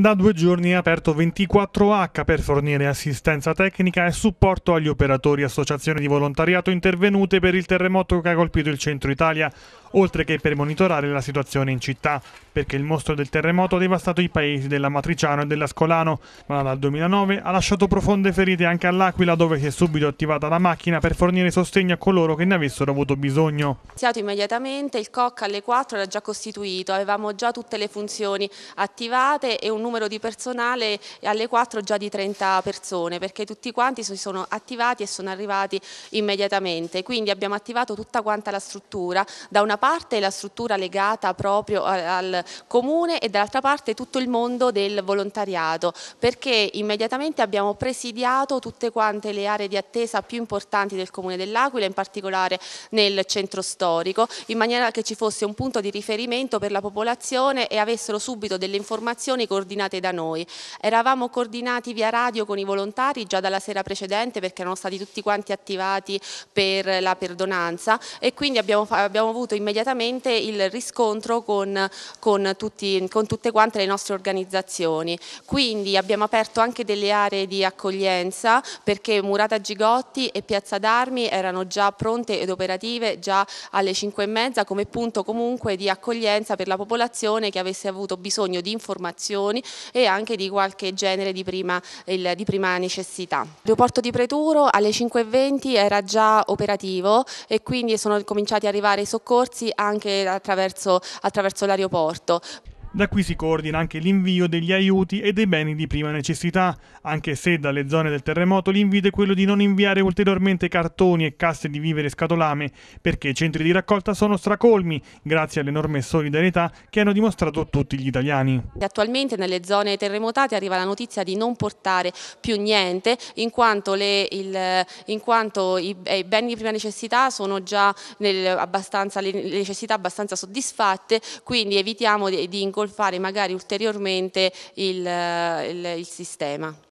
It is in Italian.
Da due giorni è aperto 24H per fornire assistenza tecnica e supporto agli operatori e associazioni di volontariato intervenute per il terremoto che ha colpito il centro Italia oltre che per monitorare la situazione in città, perché il mostro del terremoto ha devastato i paesi della Matriciano e dell'Ascolano, ma dal 2009 ha lasciato profonde ferite anche all'Aquila, dove si è subito attivata la macchina per fornire sostegno a coloro che ne avessero avuto bisogno. Iniziato immediatamente, il COC alle 4 era già costituito, avevamo già tutte le funzioni attivate e un numero di personale alle 4 già di 30 persone, perché tutti quanti si sono attivati e sono arrivati immediatamente. Quindi abbiamo attivato tutta quanta la struttura, da una parte la struttura legata proprio al comune e dall'altra parte tutto il mondo del volontariato perché immediatamente abbiamo presidiato tutte quante le aree di attesa più importanti del comune dell'Aquila, in particolare nel centro storico, in maniera che ci fosse un punto di riferimento per la popolazione e avessero subito delle informazioni coordinate da noi. Eravamo coordinati via radio con i volontari già dalla sera precedente perché erano stati tutti quanti attivati per la perdonanza e quindi abbiamo, abbiamo avuto immediatamente immediatamente il riscontro con, con, tutti, con tutte quante le nostre organizzazioni. Quindi abbiamo aperto anche delle aree di accoglienza perché Murata Gigotti e Piazza d'Armi erano già pronte ed operative già alle 5 e mezza come punto comunque di accoglienza per la popolazione che avesse avuto bisogno di informazioni e anche di qualche genere di prima, il, di prima necessità. L'aeroporto di Preturo alle 5.20 era già operativo e quindi sono cominciati ad arrivare i soccorsi anche attraverso, attraverso l'aeroporto. Da qui si coordina anche l'invio degli aiuti e dei beni di prima necessità, anche se dalle zone del terremoto l'invito è quello di non inviare ulteriormente cartoni e casse di vivere e scatolame, perché i centri di raccolta sono stracolmi, grazie all'enorme solidarietà che hanno dimostrato tutti gli italiani. Attualmente nelle zone terremotate arriva la notizia di non portare più niente, in quanto, le, il, in quanto i, eh, i, beni di prima necessità sono già nel, abbastanza, le necessità abbastanza soddisfatte, quindi evitiamo di incontrare ingolfare magari ulteriormente il, eh, il, il sistema.